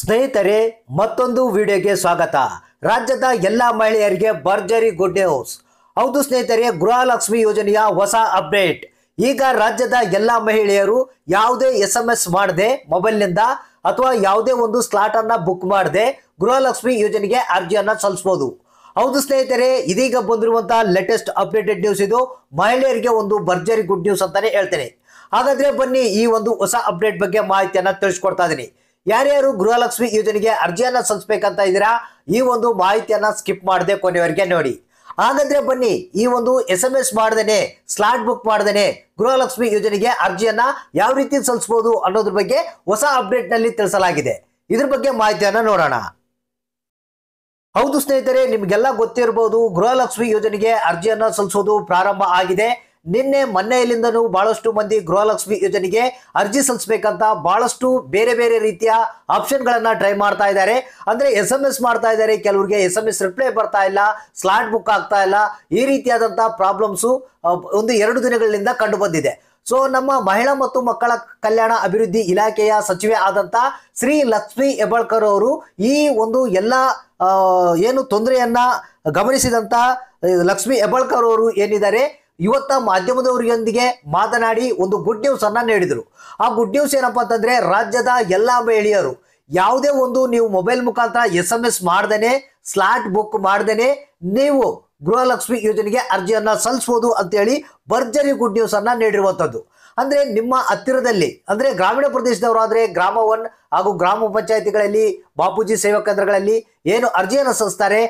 ಸ್ನೇಹಿತರೆ ಮತ್ತೊಂದು ವಿಡಿಯೋಗೆ ಸ್ವಾಗತ ರಾಜ್ಯದ ಎಲ್ಲ ಮಹಿಳೆಯರಿಗೆ ಭರ್ಜರಿ ಗುಡ್ ನ್ಯೂಸ್ ಹೌದು ಸ್ನೇಹಿತರೆ ಗೃಹಲಕ್ಷ್ಮಿ ಯೋಜನೆಯ ಹೊಸ ಅಪ್ಡೇಟ್ ಈಗ ರಾಜ್ಯದ ಎಲ್ಲ ಮಹಿಳೆಯರು ಯಾವುದೇ ಎಸ್ ಎಂ ಎಸ್ ಮಾಡದೆ ಮೊಬೈಲ್ನಿಂದ ಅಥವಾ ಯಾವುದೇ ಒಂದು ಸ್ಲಾಟ್ ಅನ್ನ ಬುಕ್ ಮಾಡದೆ ಗೃಹಲಕ್ಷ್ಮಿ ಯೋಜನೆಗೆ ಅರ್ಜಿಯನ್ನು ಸಲ್ಲಿಸಬಹುದು ಹೌದು ಸ್ನೇಹಿತರೆ ಇದೀಗ ಬಂದಿರುವಂತಹ ಲೇಟೆಸ್ಟ್ ಅಪ್ಡೇಟೆಡ್ ನ್ಯೂಸ್ ಇದು ಮಹಿಳೆಯರಿಗೆ ಒಂದು ಭರ್ಜರಿ ಗುಡ್ ನ್ಯೂಸ್ ಅಂತಾನೆ ಹೇಳ್ತೇನೆ ಹಾಗಾದ್ರೆ ಬನ್ನಿ ಈ ಒಂದು ಹೊಸ ಅಪ್ಡೇಟ್ ಬಗ್ಗೆ ಮಾಹಿತಿಯನ್ನು ತಿಳಿಸ್ಕೊಡ್ತಾ ಇದ್ದೀನಿ ಯಾರ್ಯಾರು ಗೃಹಲಕ್ಷ್ಮಿ ಯೋಜನೆಗೆ ಅರ್ಜಿಯನ್ನ ಸಲ್ಲಿಸಬೇಕಂತ ಇದ್ದೀರಾ ಈ ಒಂದು ಮಾಹಿತಿಯನ್ನ ಸ್ಕಿಪ್ ಮಾಡದೆ ಕೊನೆಯವರೆಗೆ ನೋಡಿ ಹಾಗಾದ್ರೆ ಬನ್ನಿ ಈ ಒಂದು ಎಸ್ ಎಂ ಎಸ್ ಮಾಡ್ದೇನೆ ಸ್ಲಾಟ್ ಬುಕ್ ಮಾಡ್ದೇನೆ ಗೃಹಲಕ್ಷ್ಮಿ ಯೋಜನೆಗೆ ಅರ್ಜಿಯನ್ನ ಯಾವ ರೀತಿ ಸಲ್ಲಿಸಬಹುದು ಅನ್ನೋದ್ರ ಬಗ್ಗೆ ಹೊಸ ಅಪ್ಡೇಟ್ ನಲ್ಲಿ ತಿಳಿಸಲಾಗಿದೆ ಇದ್ರ ಬಗ್ಗೆ ಮಾಹಿತಿಯನ್ನ ನೋಡೋಣ ಹೌದು ಸ್ನೇಹಿತರೆ ನಿಮಗೆಲ್ಲ ಗೊತ್ತಿರಬಹುದು ಗೃಹಲಕ್ಷ್ಮಿ ಯೋಜನೆಗೆ ಅರ್ಜಿಯನ್ನ ಸಲ್ಲಿಸೋದು ಪ್ರಾರಂಭ ಆಗಿದೆ ನಿನ್ನೆ ಮೊನ್ನೆಯಲ್ಲಿಂದನೂ ಬಹಳಷ್ಟು ಮಂದಿ ಗೃಹಲಕ್ಷ್ಮಿ ಯೋಜನೆಗೆ ಅರ್ಜಿ ಸಲ್ಲಿಸಬೇಕಂತ ಬಹಳಷ್ಟು ಬೇರೆ ಬೇರೆ ರೀತಿಯ ಆಪ್ಷನ್ಗಳನ್ನು ಟ್ರೈ ಮಾಡ್ತಾ ಇದ್ದಾರೆ ಅಂದರೆ ಎಸ್ ಎಂ ಎಸ್ ಮಾಡ್ತಾ ಇದ್ದಾರೆ ಕೆಲವರಿಗೆ ಎಸ್ ಎಂ ಎಸ್ ರಿಪ್ಲೈ ಬರ್ತಾ ಇಲ್ಲ ಸ್ಲಾಟ್ ಬುಕ್ ಆಗ್ತಾ ಇಲ್ಲ ಈ ರೀತಿಯಾದಂಥ ಪ್ರಾಬ್ಲಮ್ಸು ಒಂದು ಎರಡು ದಿನಗಳಿಂದ ಕಂಡು ಬಂದಿದೆ ಸೊ ನಮ್ಮ ಮಹಿಳಾ ಮತ್ತು ಮಕ್ಕಳ ಕಲ್ಯಾಣ ಅಭಿವೃದ್ಧಿ ಇಲಾಖೆಯ ಸಚಿವೆ ಆದಂತ ಶ್ರೀ ಲಕ್ಷ್ಮಿ ಹೆಬ್ಬಾಳ್ಕರ್ ಅವರು ಈ ಒಂದು ಎಲ್ಲ ಏನು ತೊಂದರೆಯನ್ನ ಗಮನಿಸಿದಂತ ಲಕ್ಷ್ಮಿ ಹೆಬ್ಬಾಳ್ಕರ್ ಅವರು ಏನಿದ್ದಾರೆ ಇವತ್ತ ಮಾಧ್ಯಮದವರಿಗೊಂದಿಗೆ ಮಾತನಾಡಿ ಒಂದು ಗುಡ್ ನ್ಯೂಸ್ ಅನ್ನ ನೀಡಿದರು ಆ ಗುಡ್ ನ್ಯೂಸ್ ಏನಪ್ಪಾ ಅಂತಂದ್ರೆ ರಾಜ್ಯದ ಎಲ್ಲಾ ಮಹಿಳೆಯರು ಯಾವುದೇ ಒಂದು ನೀವು ಮೊಬೈಲ್ ಮುಖಾಂತರ ಎಸ್ ಎಂ ಎಸ್ ಮಾಡ್ದೇನೆ ಸ್ಲಾಟ್ ಬುಕ್ ಮಾಡ್ದೇನೆ ನೀವು ಗೃಹಲಕ್ಷ್ಮಿ ಯೋಜನೆಗೆ ಅರ್ಜಿಯನ್ನ ಸಲ್ಲಿಸಬಹುದು ಅಂತ ಹೇಳಿ ಭರ್ಜರಿ ಗುಡ್ ನ್ಯೂಸ್ ಅನ್ನ ನೀಡಿರುವಂತದ್ದು ಅಂದ್ರೆ ನಿಮ್ಮ ಹತ್ತಿರದಲ್ಲಿ ಅಂದ್ರೆ ಗ್ರಾಮೀಣ ಪ್ರದೇಶದವರಾದರೆ ಗ್ರಾಮ ಒನ್ ಹಾಗೂ ಗ್ರಾಮ ಪಂಚಾಯಿತಿಗಳಲ್ಲಿ ಬಾಪೂಜಿ ಸೇವಾ ಕೇಂದ್ರಗಳಲ್ಲಿ ಏನು ಅರ್ಜಿಯನ್ನು ಸಲ್ಲಿಸ್ತಾರೆ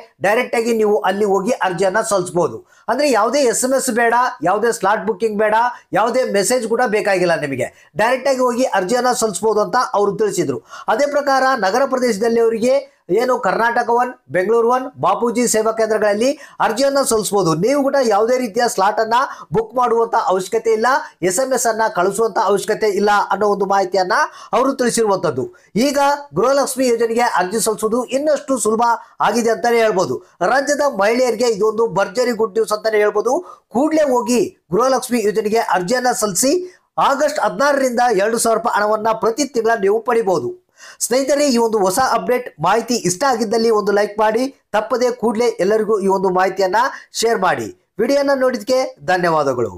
ಆಗಿ ನೀವು ಅಲ್ಲಿ ಹೋಗಿ ಅರ್ಜಿಯನ್ನ ಸಲ್ಲಿಸಬಹುದು ಅಂದ್ರೆ ಯಾವುದೇ ಎಸ್ ಎಂ ಎಸ್ ಬೇಡ ಯಾವುದೇ ಸ್ಲಾಟ್ ಬುಕ್ಕಿಂಗ್ ಬೇಡ ಯಾವುದೇ ಮೆಸೇಜ್ ಕೂಡ ಬೇಕಾಗಿಲ್ಲ ನಿಮಗೆ ಡೈರೆಕ್ಟ್ ಆಗಿ ಹೋಗಿ ಅರ್ಜಿಯನ್ನ ಸಲ್ಲಿಸಬಹುದು ಅಂತ ಅವರು ತಿಳಿಸಿದ್ರು ಅದೇ ಪ್ರಕಾರ ನಗರ ಪ್ರದೇಶದಲ್ಲಿ ಅವರಿಗೆ ಏನು ಕರ್ನಾಟಕ ಒನ್ ಬೆಂಗಳೂರು ಒನ್ ಬಾಪೂಜಿ ಸೇವಾ ಕೇಂದ್ರಗಳಲ್ಲಿ ಅರ್ಜಿಯನ್ನು ಸಲ್ಲಿಸಬಹುದು ನೀವು ಕೂಡ ಯಾವುದೇ ರೀತಿಯ ಸ್ಲಾಟ್ ಅನ್ನ ಬುಕ್ ಮಾಡುವಂತ ಅವಶ್ಯಕತೆ ಇಲ್ಲ ಎಸ್ ಎಂ ಎಸ್ ಅನ್ನ ಕಳಿಸುವಂತ ಅವಶ್ಯಕತೆ ಇಲ್ಲ ಅನ್ನೋ ಒಂದು ಮಾಹಿತಿಯನ್ನ ಅವರು ತಿಳಿಸಿರುವಂತದ್ದು ಈಗ ಗೃಹಲಕ್ಷ್ಮಿ ಯೋಜನೆಗೆ ಅರ್ಜಿ ಸಲ್ಲಿಸುವುದು ಇನ್ನಷ್ಟು ಸುಲಭ ಆಗಿದೆ ಅಂತಾನೆ ಹೇಳ್ಬೋದು ರಾಜ್ಯದ ಮಹಿಳೆಯರಿಗೆ ಇದೊಂದು ಭರ್ಜರಿ ಗುಡ್ ನ್ಯೂಸ್ ಅಂತಾನೆ ಹೇಳ್ಬೋದು ಕೂಡಲೇ ಹೋಗಿ ಗೃಹಲಕ್ಷ್ಮಿ ಯೋಜನೆಗೆ ಅರ್ಜಿಯನ್ನ ಸಲ್ಲಿಸಿ ಆಗಸ್ಟ್ ಹದಿನಾರರಿಂದ ಎರಡು ಸಾವಿರ ರೂಪಾಯಿ ಹಣವನ್ನು ಪ್ರತಿ ತಿಂಗಳ ನೀವು ಪಡಿಬಹುದು ಸ್ನೇಹಿತರೆ ಈ ಒಂದು ಹೊಸ ಅಪ್ಡೇಟ್ ಮಾಹಿತಿ ಇಷ್ಟ ಆಗಿದ್ದಲ್ಲಿ ಒಂದು ಲೈಕ್ ಮಾಡಿ ತಪ್ಪದೇ ಕೂಡಲೇ ಎಲ್ಲರಿಗೂ ಈ ಒಂದು ಮಾಹಿತಿಯನ್ನು ಶೇರ್ ಮಾಡಿ ವಿಡಿಯೋನ ನೋಡಿದಕ್ಕೆ ಧನ್ಯವಾದಗಳು